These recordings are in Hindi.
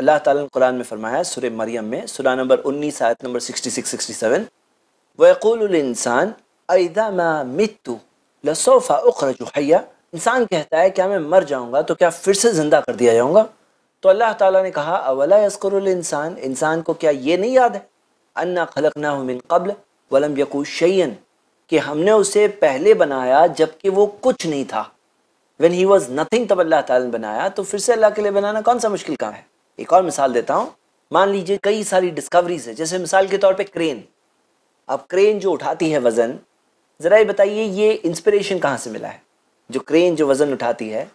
अल्लाह ताला ने कुरान में फरमाया सुर मरियम में सुरा नंबर उन्नीस आयत नंबर सिक्सटी 67 वयकुल इंसान अदा मा इंसान कहता है क्या मैं मर जाऊँगा तो क्या फिर से ज़िंदा कर दिया जाऊँगा तो अल्लाह ताला ने कहा अवला इंसान इंसान को क्या ये नहीं याद है अन्ना खलक ना मिन कबल वलम यकू शैन कि हमने उसे पहले बनाया जबकि वो कुछ नहीं था वेन ही वॉज नथिंग तब अल्लाह ताला ने बनाया तो फिर से अल्लाह के लिए बनाना कौन सा मुश्किल काम है एक और मिसाल देता हूँ मान लीजिए कई सारी डिस्कवरीज है जैसे मिसाल के तौर पे क्रेन अब क्रेन जो उठाती है वज़न ज़रा बताइए ये इंस्पिरेशन कहाँ से मिला है जो क्रेन जो वज़न उठाती है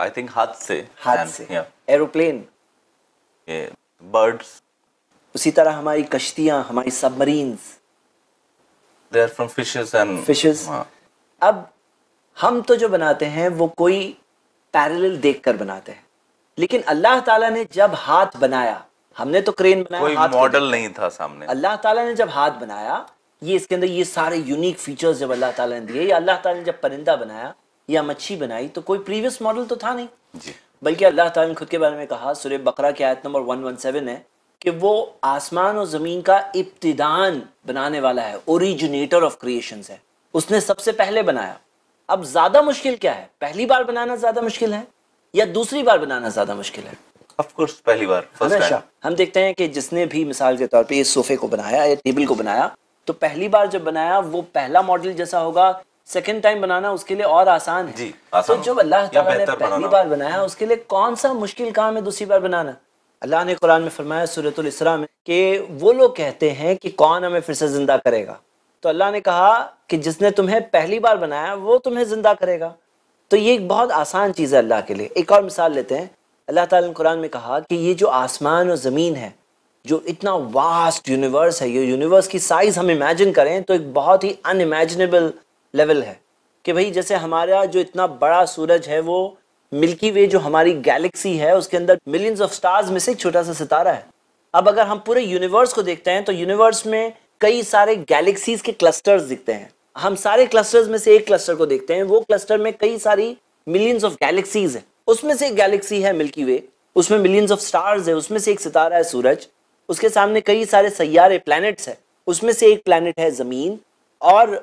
आई थिंक हाथ से हाथ से एरोप्लेन बर्ड्स उसी तरह हमारी कश्तियां हमारी सबमरीन हाँ। अब हम तो जो बनाते हैं वो कोई पैरेलल देखकर बनाते हैं लेकिन अल्लाह ताला ने जब हाथ बनाया हमने तो क्रेन बनाया कोई मॉडल नहीं था सामने अल्लाह ताला ने जब हाथ बनाया ये इसके अंदर ये सारे यूनिक फीचर्स जब अल्लाह ताला ने दिए या अल्लाह ताला ने जब परिंदा बनाया या मच्छी बनाई तो कोई प्रीवियस मॉडल तो था नहीं बल्कि अल्लाह ताला ने खुद के बारे में कहा सुरे बकरा की आयत नंबर सेवन है कि वो आसमान और ज़मीन का इब्तदान बनाने वाला है ओरिजिनेटर ऑफ क्रिएशन है उसने सबसे पहले बनाया अब ज़्यादा मुश्किल क्या है पहली बार बनाना ज़्यादा मुश्किल है या दूसरी बार बनाना ज्यादा मुश्किल है ऑफ कोर्स पहली बार हमेशा हम देखते हैं कि जिसने भी मिसाल के तौर पे ये सोफे को बनाया या टेबल को बनाया तो पहली बार जब बनाया वो पहला मॉडल जैसा होगा सेकेंड टाइम बनाना उसके लिए और आसान है जी, आसान तो जब अल्लाह ने पहली बार बनाया उसके लिए कौन सा मुश्किल काम है दूसरी बार बनाना अल्लाह ने कुरान में फरमाया सूरत इसरा में कि वो लोग कहते हैं कि कौन हमें फिर से जिंदा करेगा तो अल्लाह ने कहा कि जिसने तुम्हें पहली बार बनाया वो तुम्हें जिंदा करेगा तो ये एक बहुत आसान चीज़ है अल्लाह के लिए एक और मिसाल लेते हैं अल्लाह ताला ने कुरान में कहा कि ये जो आसमान और ज़मीन है जो इतना वास्ट यूनिवर्स है ये यूनिवर्स की साइज़ हम इमेजिन करें तो एक बहुत ही अनइमेजिनेबल लेवल है कि भाई जैसे हमारा जो इतना बड़ा सूरज है वो मिल्की वे जो हमारी गैलेक्सी है उसके अंदर मिलियंस ऑफ स्टार्स में से एक छोटा सा सितारा है अब अगर हम पूरे यूनिवर्स को देखते हैं तो यूनिवर्स में कई सारे गैलेक्सीज के क्लस्टर्स दिखते हैं हम सारे क्लस्टर्स में से एक क्लस्टर को देखते हैं वो क्लस्टर में कई सारी मिलियंस ऑफ गैलेक्सीज है उसमें से एक गैलेक्सी है मिल्की वे उसमें मिलियंस ऑफ स्टार्स है उसमें से एक सितारा है सूरज उसके सामने कई सारे सैारे प्लैनेट्स है उसमें से एक प्लैनेट है ज़मीन और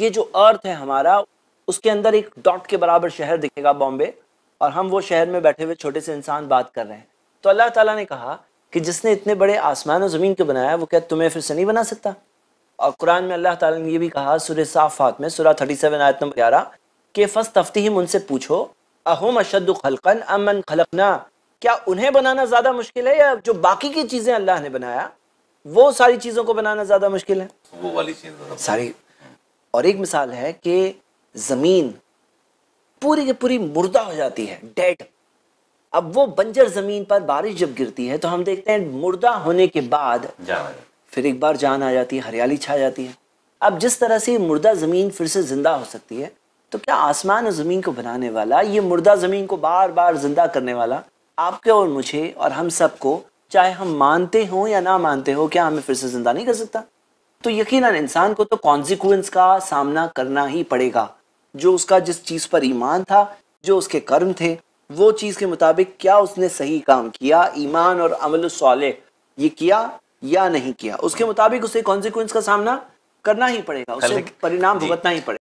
ये जो अर्थ है हमारा उसके अंदर एक डॉट के बराबर शहर दिखेगा बॉम्बे और हम वो शहर में बैठे हुए छोटे से इंसान बात कर रहे हैं तो अल्लाह ताला ने कहा कि जिसने इतने बड़े आसमान और ज़मीन को बनाया वो क्या तुम्हें फिर से नहीं बना सकता और कुरान में अल्लाह ताला ने ये भी कहा सुर साफ़ात में सुरा थर्टी सेवन आयत नंबर ग्यारह के फस तफ्ती उनसे पूछो अहम अशद खलकन अमन खलकना क्या उन्हें बनाना ज़्यादा मुश्किल है या जो बाकी की चीज़ें अल्लाह ने बनाया वो सारी चीज़ों को बनाना ज़्यादा मुश्किल है वो वाली चीज़ तो- सारी और एक मिसाल है कि ज़मीन पूरी की पूरी मुर्दा हो जाती है डेड अब वो बंजर ज़मीन पर बारिश जब गिरती है तो हम देखते हैं मुर्दा होने के बाद फिर एक बार जान आ जाती है हरियाली छा जाती है अब जिस तरह से मुर्दा ज़मीन फिर से ज़िंदा हो सकती है तो क्या आसमान और ज़मीन को बनाने वाला ये मुर्दा ज़मीन को बार बार ज़िंदा करने वाला आपके और मुझे और हम सबको चाहे हम मानते हों या ना मानते हो क्या हमें फिर से ज़िंदा नहीं कर सकता तो यकीन इंसान को तो कॉन्सिक्वेंस का सामना करना ही पड़ेगा जो उसका जिस चीज़ पर ईमान था जो उसके कर्म थे वो चीज़ के मुताबिक क्या उसने सही काम किया ईमान और अमल साले ये किया या नहीं किया उसके मुताबिक उसे कॉन्सिक्वेंस का सामना करना ही पड़ेगा उसे परिणाम भुगतना ही पड़ेगा